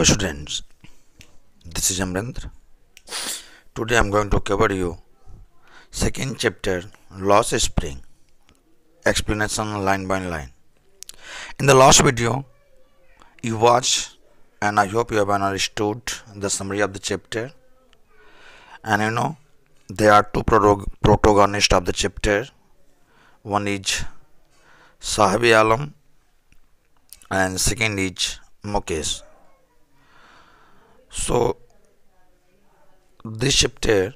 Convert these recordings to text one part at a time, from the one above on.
Hello students, this is Amrendra. Today I am going to cover you second chapter Loss Spring explanation line by line. In the last video you watched and I hope you have understood the summary of the chapter and you know there are two protagonists of the chapter. One is Sahabi Alam and second is Mukesh. so this chapter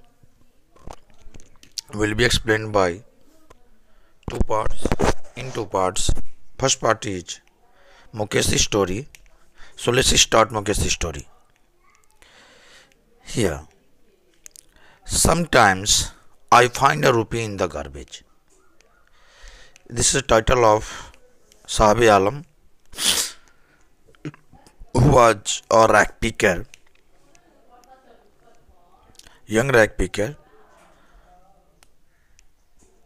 will be explained by two parts in two parts first part is Mukesh's story so let's start Mukesh's story here sometimes I find a rupee in the garbage this is the title of Sahabi Alam who was a rag picker young rag picker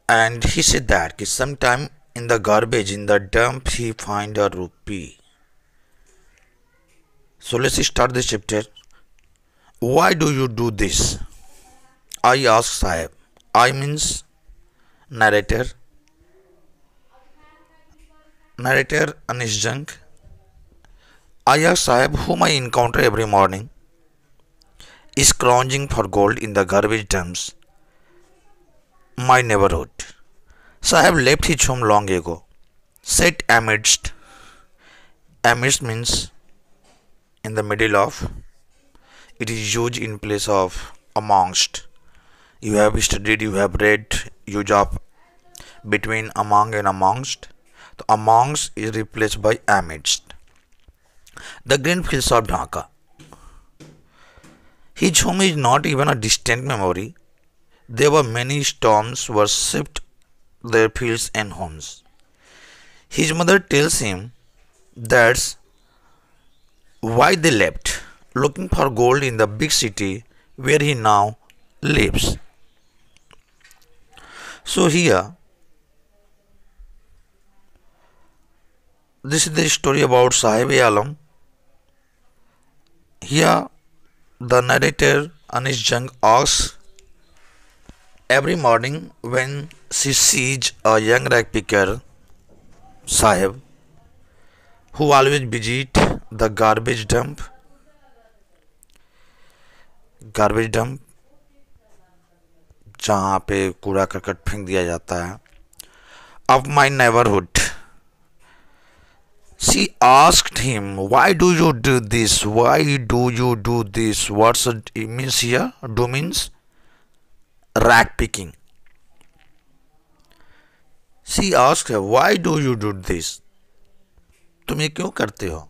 and he said that sometime in the garbage in the dump he find a rupee so let's start the chapter why do you do this i asked sahib i means narrator narrator Anish anisjunk i ask, sahib whom i encounter every morning is scrounging for gold in the garbage dumps my neighborhood. So I have left his home long ago. Set amidst, amidst means in the middle of. It is used in place of amongst. You have studied, you have read, use of between among and amongst. The amongst is replaced by amidst. The green fields of Dhaka. His home is not even a distant memory. There were many storms which swept their fields and homes. His mother tells him that's why they left, looking for gold in the big city where he now lives. So here, this is the story about Sahib Alam. Here, The narrator Anish Jung asks every morning when she sees a young rag picker, Sahib, who always visits the garbage dump. Garbage dump जहाँ पे कूड़ा करकट फेंक दिया जाता है of my neighbourhood She asked him, Why do you do this? Why do you do this? What's it means here? Do means rag picking. She asked her, Why do you do this? तुम ये क्यों करते हो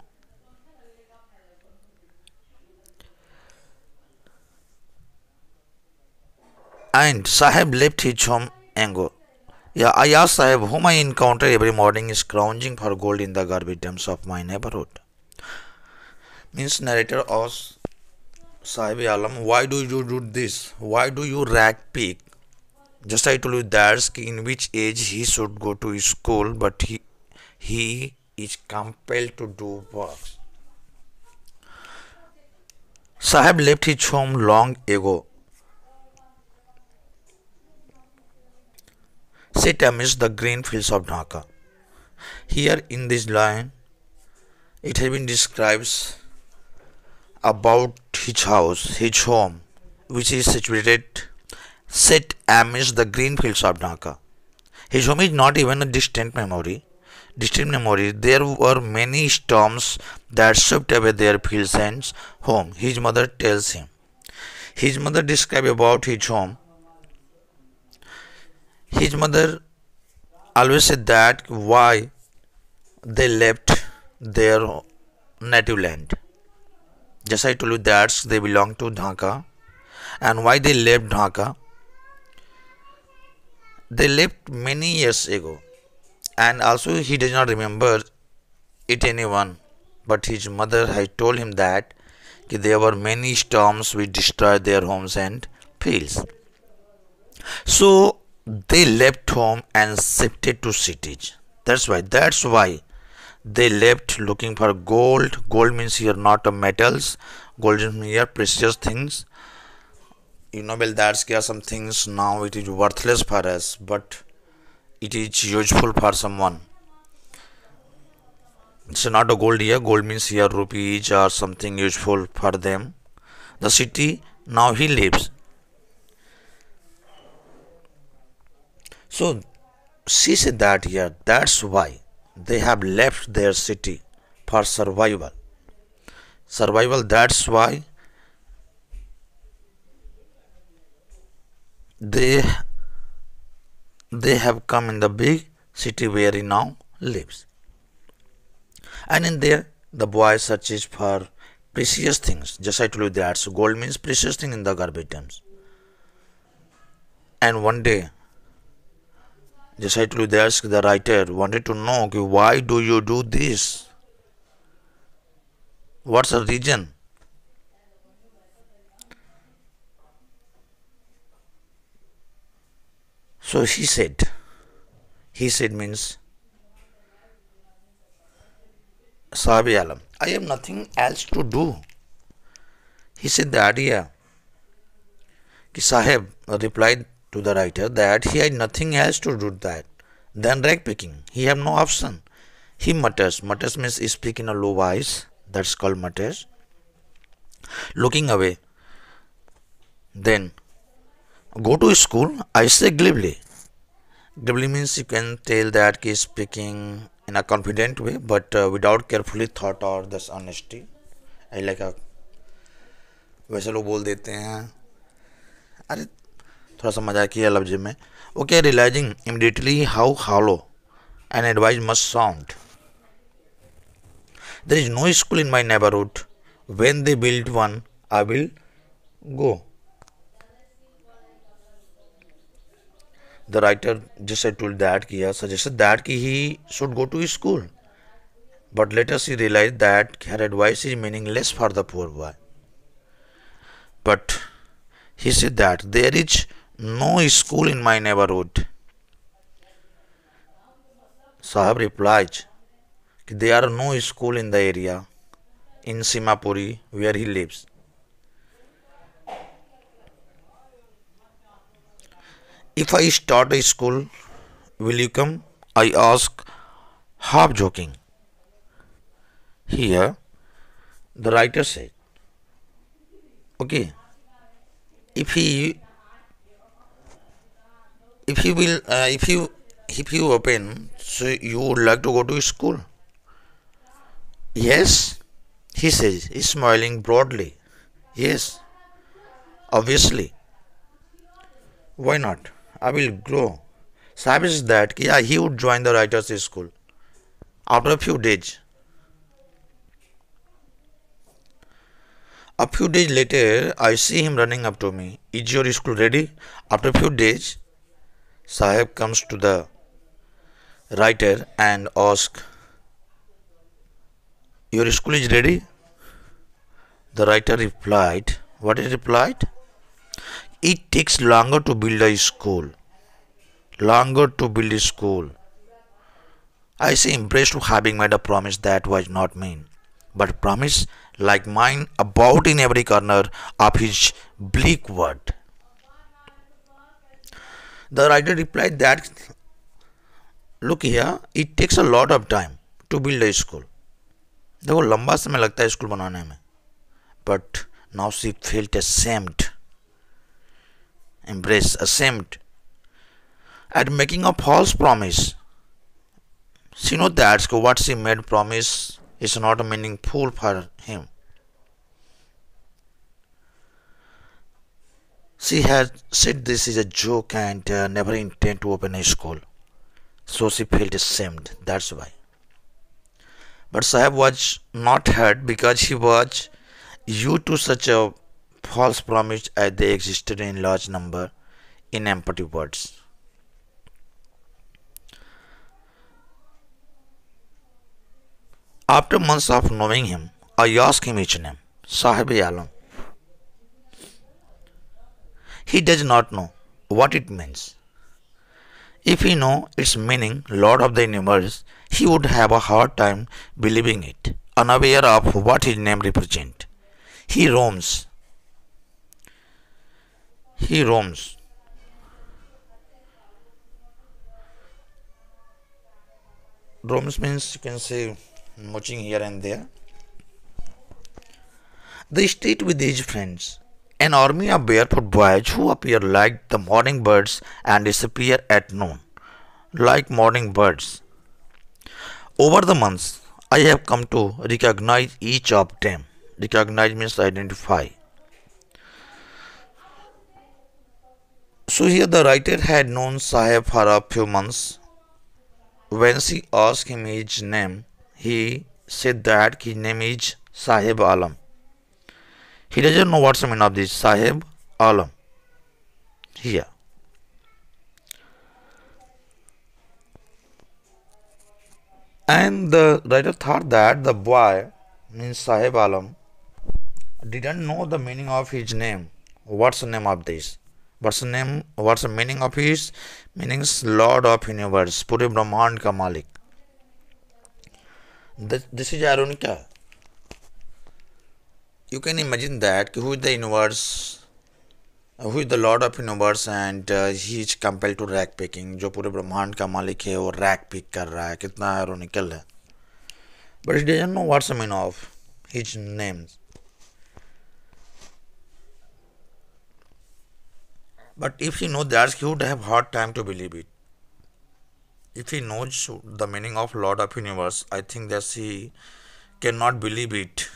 And Sahib left his home and go. Yeah, I asked Sahib, whom I encounter every morning is scrounging for gold in the garbage dumps of my neighborhood. Means narrator asks Sahib Alam, why do you do this? Why do you rag pick? Just I told you that's in which age he should go to school, but he he is compelled to do work. Sahib left his home long ago sit amidst the green fields of Dhaka. Here in this line, it has been described about his house, his home, which is situated sit amidst the green fields of Dhaka. His home is not even a distant memory. Distant memory. There were many storms that swept away their fields and home. His mother tells him. His mother describes about his home his mother always said that why they left their native land. Just I told you that they belong to Dhaka and why they left Dhaka. They left many years ago and also he does not remember it anyone but his mother had told him that there were many storms which destroyed their homes and fields. So they left home and shifted to cities that's why that's why they left looking for gold gold means here not metals gold means here precious things you know well that's here some things now it is worthless for us but it is useful for someone it's not a gold here gold means here rupees or something useful for them the city now he lives So she said that here, that's why they have left their city for survival. Survival, that's why they they have come in the big city where he now lives. And in there the boy searches for precious things. Just I told you that so gold means precious thing in the Garbi terms. And one day ask the writer wanted to know okay, why do you do this? What's the reason? So he said, he said means Sahabi Alam, I have nothing else to do. He said the idea. Ki Sahib replied to the writer that he had nothing else to do that than picking, He have no option. He mutters. Mutters means speak in a low voice. That's called mutters. Looking away. Then go to school. I say glibly. Glibly means you can tell that he is speaking in a confident way, but uh, without carefully thought or this honesty. I like a वैसे लोग बोल देते हैं अरे थोड़ा सा मजाक किया लफ्ज में okay realising immediately how hollow an advice must sound there is no school in my neighbourhood when they build one I will go the writer जिस टूल दैट किया सजेस्ट दैट की he should go to school but letters you realise that her advice is meaningless for the poor boy but he see that there is No school in my neighborhood. Sahab replies there are no school in the area in Simapuri where he lives. If I start a school, will you come? I ask, half joking. Here, the writer said, okay, if he if you will uh, if you if you open so you would like to go to school yes he says smiling broadly yes obviously why not i will grow Sabes that yeah he would join the writers school after a few days a few days later i see him running up to me is your school ready after a few days Sahib comes to the writer and asks, Your school is ready? The writer replied, "What is replied? It takes longer to build a school. Longer to build a school. I say impressed to having made a promise that was not mine, but promise like mine about in every corner of his bleak world. The writer replied that, look here, it takes a lot of time to build a school. देखो लंबा समय लगता है school बनाने में but now she felt ashamed embrace ashamed at making a false promise she knows that what she made promise is not meaningful for him She had said this is a joke and uh, never intend to open a school. So she felt ashamed, that's why. But Sahib was not hurt because he was used to such a false promise as they existed in large number in empty words. After months of knowing him, I asked him each name, Sahib Alam he does not know what it means. If he know its meaning, Lord of the universe, he would have a hard time believing it, unaware of what his name represents. He roams. He roams. Roams means you can say marching here and there. They stayed with his friends an army of barefoot boys who appear like the morning birds and disappear at noon, like morning birds. Over the months, I have come to recognize each of them. Recognize means identify. So here the writer had known Sahib for a few months. When she asked him his name, he said that his name is Sahib Alam. He doesn't know what's the meaning of this Sahib Alam. Here. And the writer thought that the boy, means Sahib Alam, didn't know the meaning of his name. What's the name of this? What's the name? What's the meaning of his? Meanings Lord of Universe, Puri Brahman ka Malik. This, this is Arunika you can imagine that who is the universe who is the lord of universe and uh, he is compelled to rag picking. जो पूरे ब्रह्मांड का मालिक है वो rack pick कर रहा है कितना But है but it doesn't know what's mean But if he knows that, he would have hard time to believe it. If he knows the meaning of Lord of Universe, I think that he cannot believe it.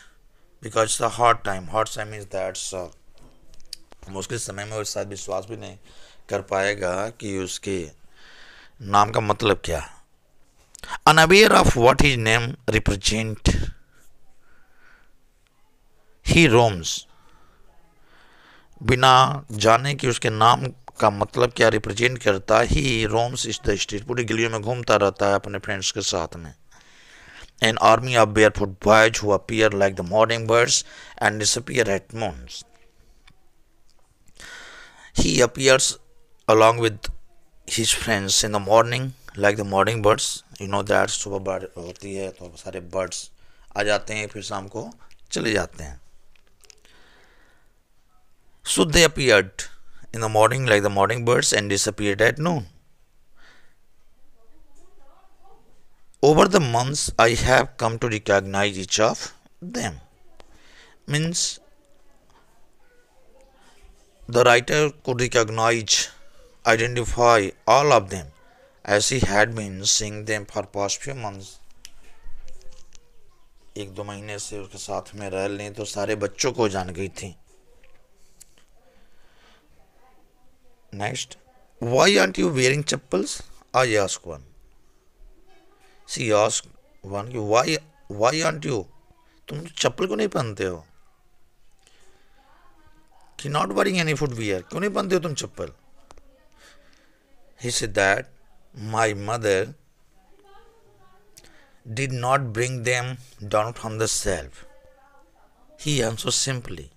Because the hot time hot time is that's मुश्किल समय में उसके विश्वास भी नहीं कर पाएगा कि उसके नाम का मतलब क्या unaware of what is name represent he roams बिना जाने कि उसके नाम का मतलब क्या रिप्रेजेंट करता he roams is the street पूरी गलियों में घूमता रहता है अपने फ्रेंड्स के साथ में an army of barefoot boys who appear like the morning birds and disappear at moons. He appears along with his friends in the morning like the morning birds. You know that सुबह bird होती है तो सारे birds आ जाते हैं फिर शाम को चले जाते हैं. So they appeared in the morning like the morning birds and disappeared at noon. over the months i have come to recognize each of them means the writer could recognize identify all of them as he had been seeing them for past few months एक दो महीने से उसके साथ में रह लें तो सारे बच्चों को जान गई थी next why are you wearing chappals I ask one सी ऑस वन की वाई वाई आंटी तुम तो चप्पल क्यों नहीं पहनते हो कि not wearing any footwear क्यों नहीं पहनते हो तुम चप्पल he said that my mother did not bring them down from the shelf he answer simply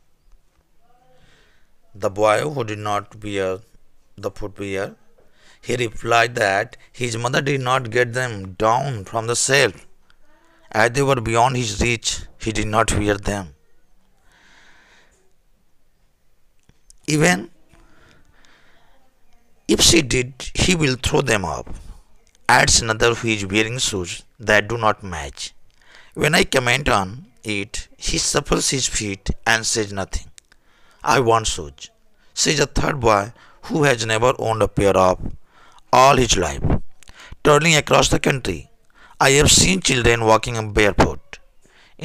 the boy who did not wear the footwear He replied that his mother did not get them down from the shelf. As they were beyond his reach, he did not wear them. Even if she did, he will throw them up. Adds another who is wearing shoes that do not match. When I comment on it, he shuffles his feet and says nothing. I want shoes. Says a third boy who has never owned a pair of all his life. Traveling across the country, I have seen children walking barefoot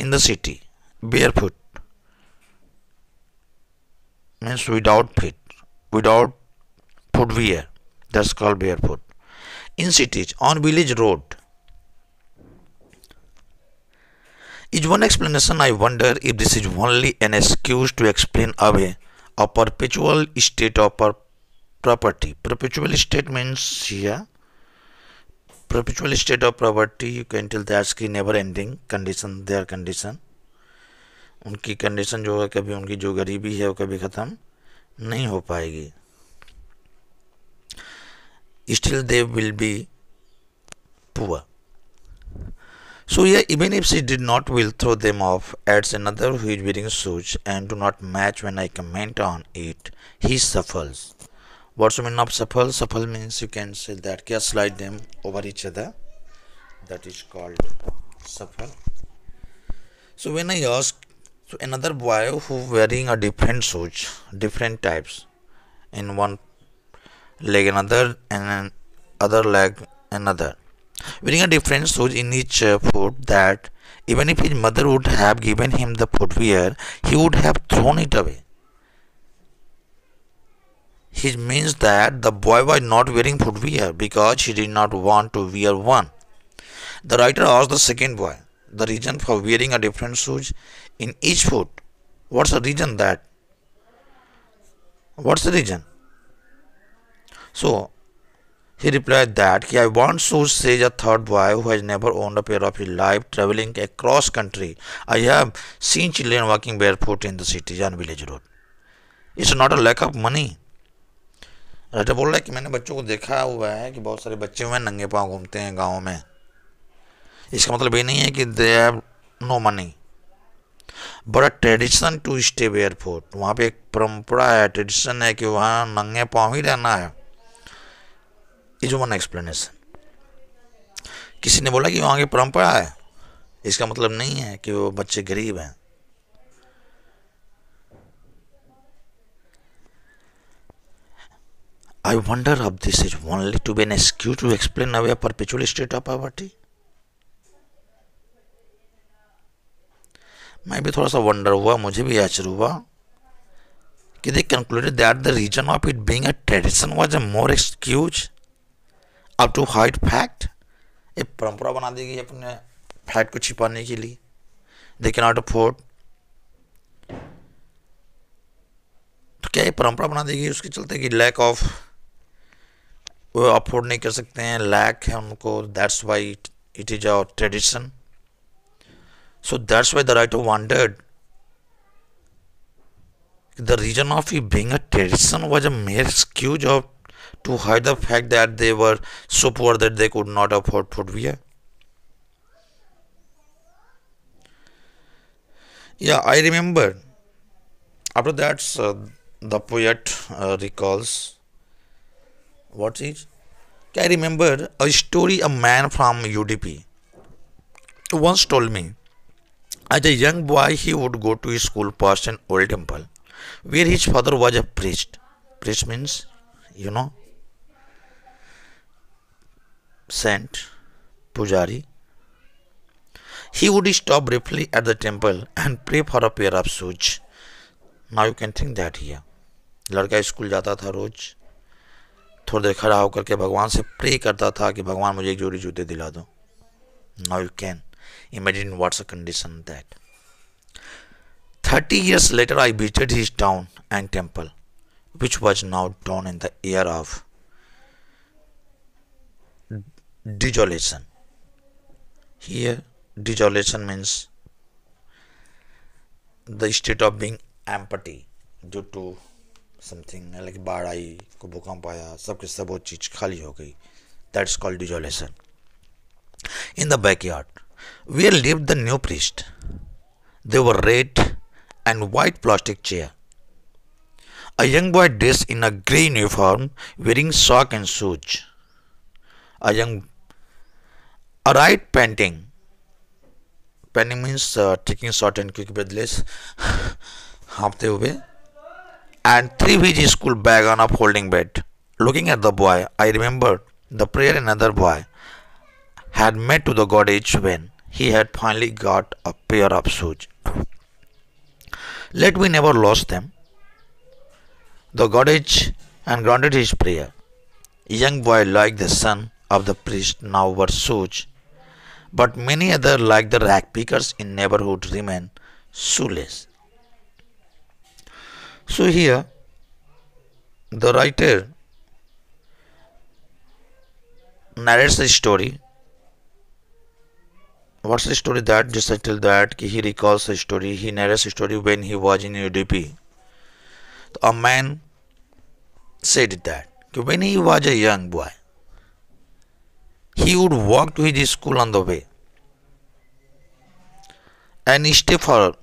in the city, barefoot means without feet, without footwear. That's called barefoot. In cities, on village road, is one explanation. I wonder if this is only an excuse to explain away a perpetual state of property perpetual state means here perpetual state of property you can tell that's की never ending condition their condition unki condition jo hai kabhi unki jo garibi hai wo kabhi khatam nahi ho payegi still they will be poor So yeah even if she did not will throw them off, adds another who is wearing suits and do not match when I comment on it, he suffers. what's the meaning of shuffle shuffle means you can say that Can slide them over each other that is called shuffle so when i ask, so another boy who wearing a different shoes different types in one leg another and other leg another wearing a different shoes in each uh, foot that even if his mother would have given him the footwear he would have thrown it away he means that the boy was not wearing footwear because he did not want to wear one. The writer asked the second boy the reason for wearing a different shoes in each foot. What's the reason that? What's the reason? So he replied that he I want shoes, says a third boy who has never owned a pair of his life, traveling across country. I have seen children walking barefoot in the cities and village road. It's not a lack of money, राजा बोल रहा है कि मैंने बच्चों को देखा हुआ है कि बहुत सारे बच्चे हुए हैं नंगे पाँव घूमते हैं गाँव में इसका मतलब ये नहीं है कि दे हैव नो मनी बड़ा ट्रेडिशन टू स्टे एयरपोर्ट वहाँ पे एक परंपरा है ट्रेडिशन है कि वहाँ नंगे पाँव ही रहना है इज वन एक्सप्लेनेशन किसी ने बोला कि वहाँ की परंपरा है इसका मतलब नहीं है कि वो बच्चे गरीब हैं I wonder if this is only to be an excuse to explain away a perpetual state of poverty. मैं भी थोड़ा सा वंडर हुआ मुझे भी आश्चर्य हुआ कि they concluded that the reason of it being a tradition was a mere excuse up to hide fact एक परंपरा बना दी गई अपने फैक्ट को छिपाने के लिए दे कैन नॉट अफोर्ड तो क्या ये परंपरा बना दी गई उसके चलते कि लैक ऑफ वो अफोर्ड नहीं कर सकते हैं लैक है उनको that's why it is our tradition so that's why the right of wanted the reason of you being tradition was a mere excuse of to hide the fact that they were so poor that they could not afford food we या I remember after that's the poet recalls What is? I remember a story a man from UDP once told me. As a young boy, he would go to his school past an old temple where his father was a priest. Priest means, you know, saint, pujari. He would stop briefly at the temple and pray for a pair of shoes. Now you can think that here. ladka school jata tha roz थोड़ी देर खड़ा होकर के भगवान से pray करता था कि भगवान मुझे एक जोड़ी जूते दिला दो now you can imagine what's a condition that thirty years later I visited his town and temple which was now dawn in the year of desolation here desolation means the state of being empty जो to something लेकिन बाढ़ आई को भूकंप आया सब कुछ सब वो चीज़ खाली हो गई that's called desolation in the back yard we are live the new priest they were red and white plastic chair a young boy dress in a grey uniform wearing sock and shoes a young a right panting panting means taking short and quick breathless हाँपते हुए and three VG school bag on a folding bed. Looking at the boy, I remembered the prayer another boy had made to the goddess when he had finally got a pair of shoes. Let me never lose them. The age and granted his prayer. Young boy like the son of the priest now were shoes, but many other like the rag pickers in neighborhood remain shoeless. So here the writer narrates the story. What's the story that just I that he recalls the story, he narrates the story when he was in UDP. A man said that when he was a young boy, he would walk to his school on the way and stay for a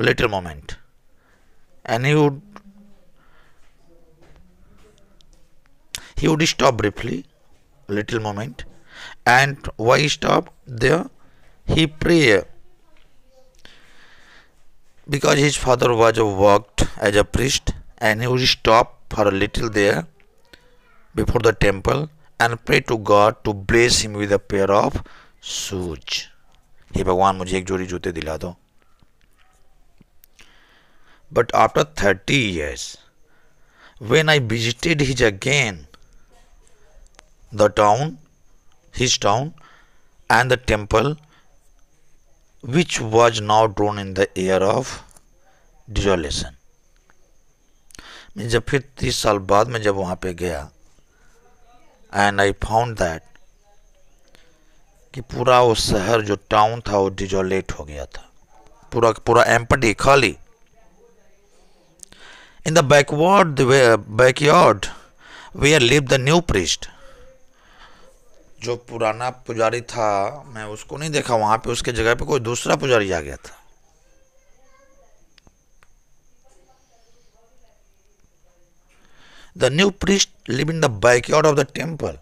little moment. and he would he would stop briefly little moment and why stop there he pray because his father was worked as a priest and he would stop for a little there before the temple and pray to God to bless him with a pair of shoes He Bhagwan, मुझे एक जोड़ी जूते दिला दो But after 30 years, when I visited his again, the town, his town, and the temple, which was now drawn in the air of desolation मैं जब फिर तीस साल बाद में जब वहाँ पे गया एंड आई फाउंड दैट कि पूरा वो शहर जो टाउन था वो डिजोलेट हो गया था पूरा पूरा एम्पटी खाली In the backward, the uh, backyard, where lived the new priest. जो पुराना पुजारी था मैं उसको नहीं देखा वहां पे उसके जगह पे कोई दूसरा पुजारी आ गया था the new priest live in the backyard of the temple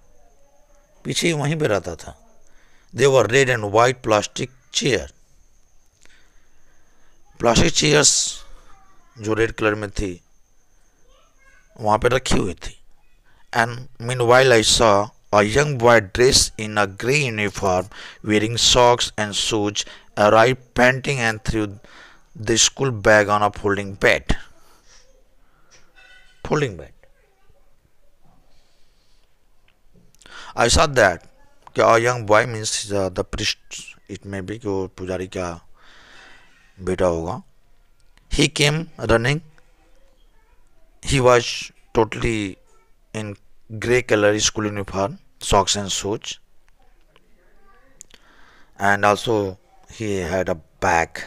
पीछे वहीं पे रहता था they were red and white plastic chair plastic chairs जो रेड कलर में थी वहाँ पे रखी हुई थी and meanwhile A young boy dressed in a grey uniform, wearing socks and shoes, arrive panting and threw the school bag on a folding bed. Folding bed. I saw that. कि young boy means uh, the priest. It may be कि वो पुजारी He came running He was totally in grey color school uniform, socks and shoes. And also he had a bag.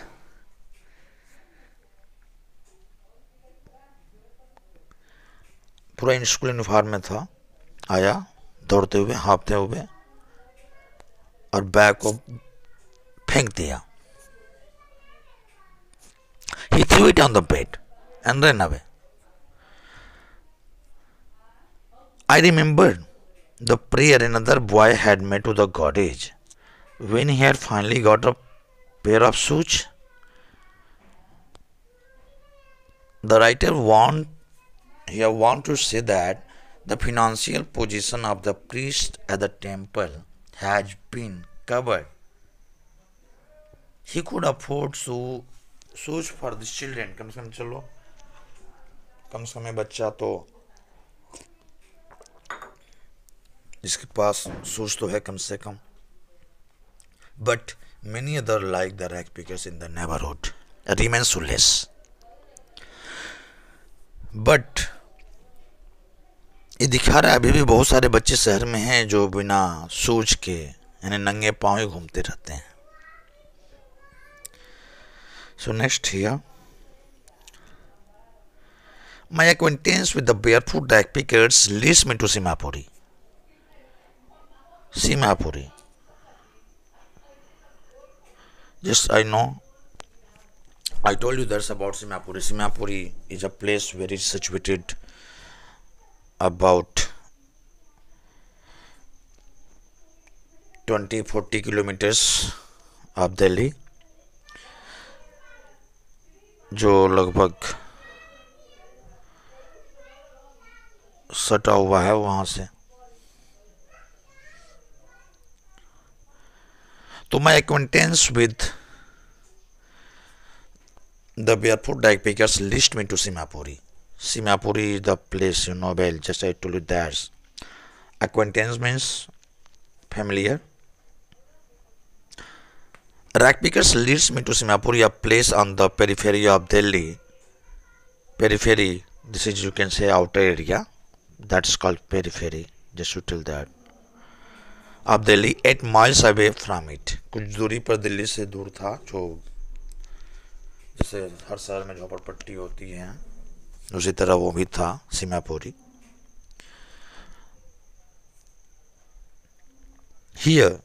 पूरा in school uniform में था आया दौड़ते हुए हाँपते हुए और बैग को फेंक दिया he threw it on the bed and ran away I remembered the prayer another boy had made to the goddess when he had finally got a pair of shoes. The writer want here want to say that the financial position of the priest at the temple has been covered. He could afford shoes for the children. Come से come, चलो Come, से बच्चा तो जिसके पास सोच तो है कम से कम but many other like the rag pickers in the neighbourhood remain shoeless but ये दिखा रहा है अभी भी बहुत सारे बच्चे शहर में हैं जो बिना सोच के यानी नंगे पाँव ही घूमते रहते हैं so next here My acquaintance with the barefoot rag pickers leads me to Simapuri. Seemapuri जिस I know I told you there's about Seemapuri Seemapuri is a place very situated about 20 40 kilometres of Delhi जो लगभग सटा हुआ है वहां से to my acquaintance with the barefoot backpackers list me to Simapuri. Simapuri is the place, you know, well, just I told you that. Acquaintance means familiar. Rackpickers leads me to Simapuri, a place on the periphery of Delhi. Periphery, this is you can say outer area. That's called periphery. Just to tell that. अब Delhi eight miles away from it कुछ दूरी पर दिल्ली से दूर था जो जैसे हर शहर में पट्टी होती है उसी तरह वो भी था Seemapuri here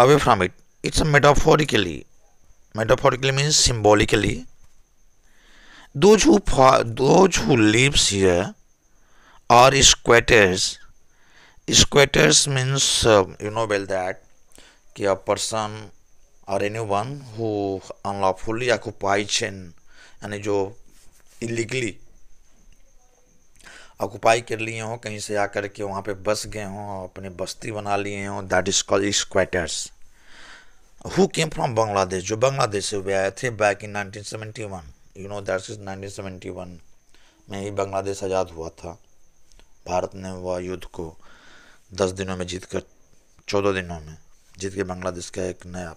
away from it it's a metaphorically metaphorically means symbolically दो झू दो झू लिप्स here are squatters squatters means you know well that कि a person or anyone who unlawfully occupies an यानी जो इलीगली ऑक्यूपाई कर लिए हों कहीं से आकर के वहाँ पे बस गए हों अपने बस्ती बना लिए हों that is called squatters who came from Bangladesh जो बांग्लादेश से हुए आए थे back in 1971 you know that is 1971 में ही बांग्लादेश आज़ाद हुआ था भारत ने वह युद्ध को दस दिनों में जीत कर चौदह दिनों में जीत के बांग्लादेश का एक नया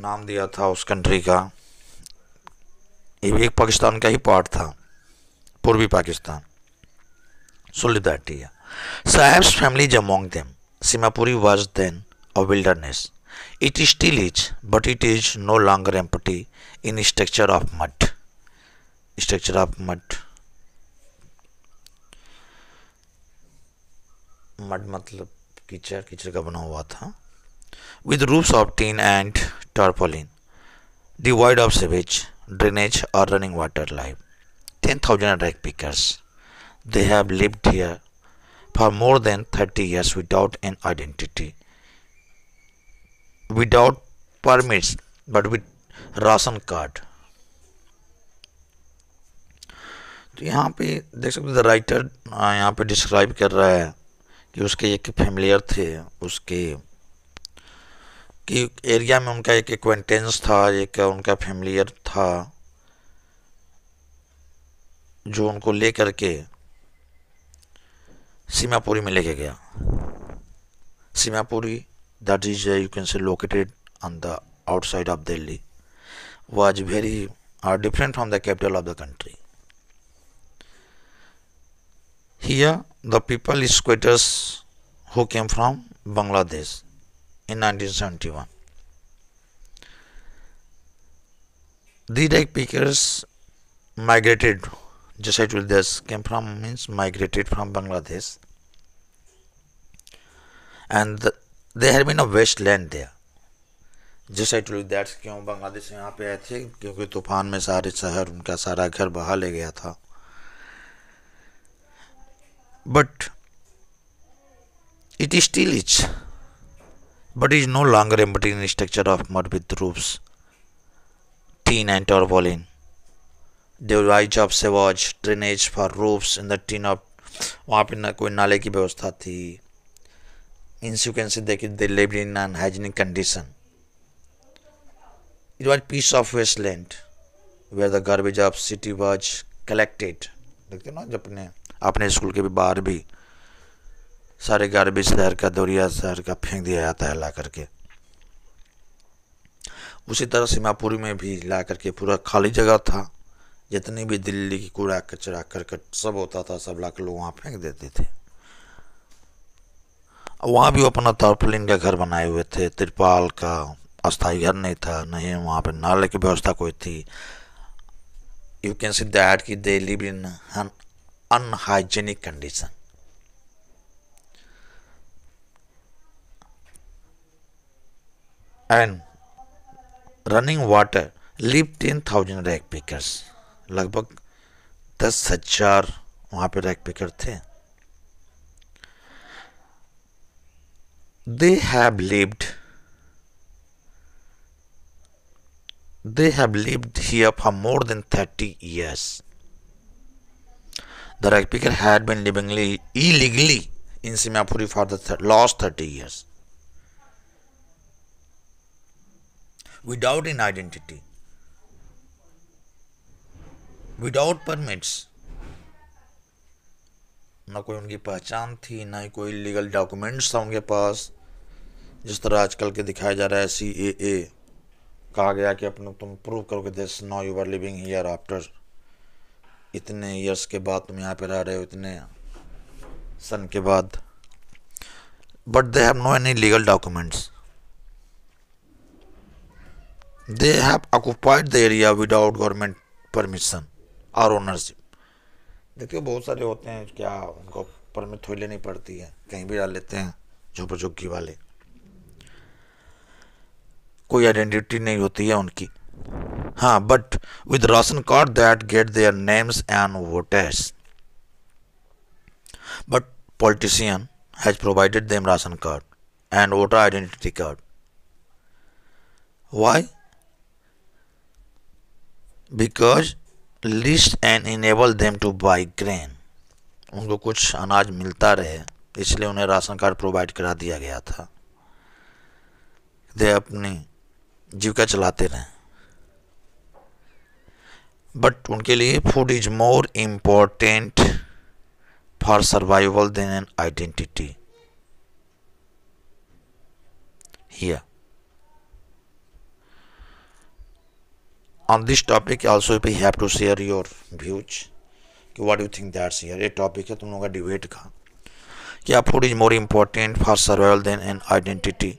नाम दिया था उस कंट्री का ये भी एक पाकिस्तान का ही पार्ट था पूर्वी पाकिस्तान सोलिडारिटी साहेब्स family among them Seemapuri was then a wilderness it is still is but it is no longer empty in structure of mud structure of mud mud मतलब कीचड़ कीचड़ का बना हुआ था with roofs of tin and tarpaulin divide of sewage drainage और running water life ten thousand rag pickers they have lived here for more than thirty years without an identity without permits but with ration card तो यहाँ पे देख सकते the writer यहाँ पे describe कर रहा है कि उसके एक फैमिलियर थे उसके कि एरिया में उनका एक एक्वेंटेंस था एक उनका फैमिलियर था जो उनको ले करके सीमापुरी में लेके गया Seemapuri that is you can say located on the outside of Delhi वो आज very are different from the capital of the country Here the people is squatters who came from Bangladesh in 1971. the direct pickers migrated, just I told this came from means migrated from Bangladesh and the, there had been a wasteland there. जिस जैसे to that's क्यों बांग्लादेश यहाँ पे आए थे क्योंकि तूफान में सारे शहर उनका सारा घर बहा ले गया था but it is still is but is no longer a material structure of mud with roofs tin and tarpaulin the rise of sewage drainage for roofs in the tin of वहाँ पे ना कोई नाले की व्यवस्था थी ins you can they lived in an hygienic condition it was piece of wasteland where the garbage of city was collected देखते ना जब अपने अपने स्कूल के भी बाहर भी सारे गार्बेज शहर का दौरिया शहर का फेंक दिया जाता है ला करके उसी तरह सीमापुरी में भी ला करके पूरा खाली जगह था जितनी भी दिल्ली की कूड़ा कचरा करकट सब होता था सब ला कर लोग वहाँ फेंक देते थे वहाँ भी अपना तारपलिन का घर बनाए हुए थे त्रिपाल का अस्थाई घर नहीं था नहीं वहाँ पर नाले की व्यवस्था कोई थी you can see that they live in an unhygienic condition. And running water live ten thousand rag pickers लगभग दस हजार वहाँ पे रैक पिकर थे they have lived They have lived here for more than 30 years. The rag picker had been living illegally in Simapuri for the th last 30 years without an identity, without permits. ना कोई उनकी पहचान थी ना ही कोई legal documents था उनके पास जिस तरह आजकल के दिखाया जा रहा है सी ए कहा गया कि अपने तुम प्रूव करो कि this no you are living here after इतने ईयर्स के बाद तुम यहाँ पे रह रहे हो इतने सन के बाद but they have no any legal documents they have occupied the area without government permission और ओनरशिप देखिए बहुत सारे होते हैं क्या उनको परमिट थोड़ी लेनी पड़ती है कहीं भी डाल लेते हैं झोपा झुग्गी वाले कोई आइडेंटिटी नहीं होती है उनकी हाँ but with ration card that get their names and voters but politician has provided them ration card and voter identity card why because list and enable them to buy grain उनको कुछ अनाज मिलता रहे इसलिए उन्हें राशन कार्ड प्रोवाइड करा दिया गया था दे अपनी जीविका चलाते रहें बट उनके लिए food is more important for survival than an identity here on this topic also if you have to share your कि what you think that's here ये टॉपिक है तुम लोगों का डिबेट का क्या food is more important for survival than an identity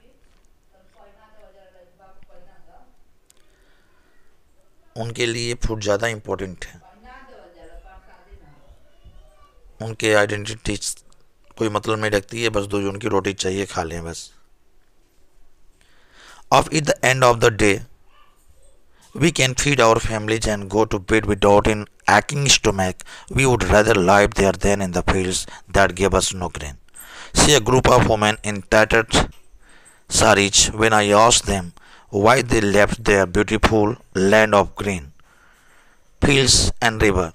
उनके लिए फूड ज़्यादा इम्पोर्टेंट है उनके आइडेंटिटी कोई मतलब नहीं रखती है बस दो जो उनकी रोटी चाहिए खा लें बस of it the end of the day we can feed our families and go to bed with dot in aching stomach we would rather live here than in the field that gave us no grain see a group of women in tattered saris when I यॉस them why they left their beautiful land of green, fields and river,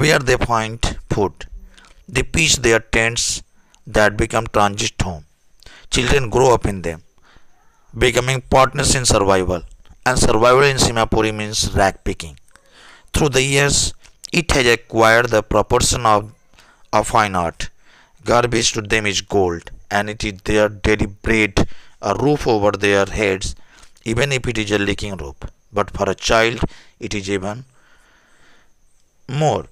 where they find food. They pitch their tents that become transit home. Children grow up in them, becoming partners in survival. And survival in Simapuri means rag picking. Through the years, it has acquired the proportion of, a fine art. Garbage to them is gold, and it is their daily bread, a roof over their heads, even if it is a leaking roof. But for a child, it is even more.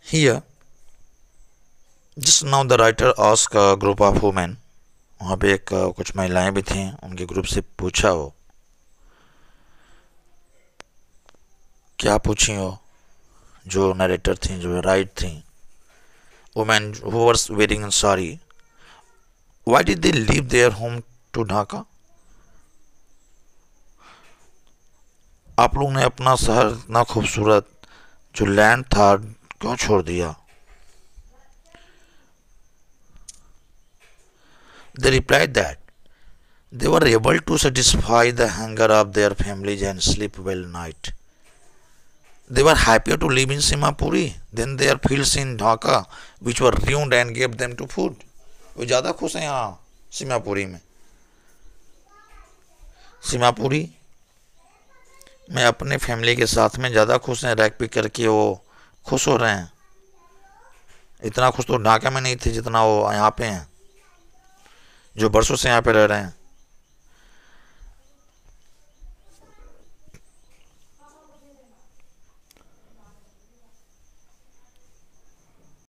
Here, just now the writer asked a group of women, वहाँ पे एक कुछ महिलाएं भी थीं उनके group से पूछा हो क्या पूछी हो जो नरेटर थी जो राइट थी women who were wearing sari why did they leave their home to Dhaka आप लोग ने अपना शहर इतना खूबसूरत जो लैंड था क्यों छोड़ दिया they reply that they are able to satisfy the hunger of their families and sleep well night they are happy to live in Seemapuri than they are field in Dhaka which were ruined and gave them to food वो ज़्यादा खुश हैं यहाँ सीमापुरी में सीमापुरी मैं अपने family के साथ में ज़्यादा खुश हैं रैक पिक करके वो खुश हो रहे हैं इतना खुश तो ढाका में नहीं थे जितना वो यहाँ पे हैं जो बरसों से यहाँ पे रह रहे हैं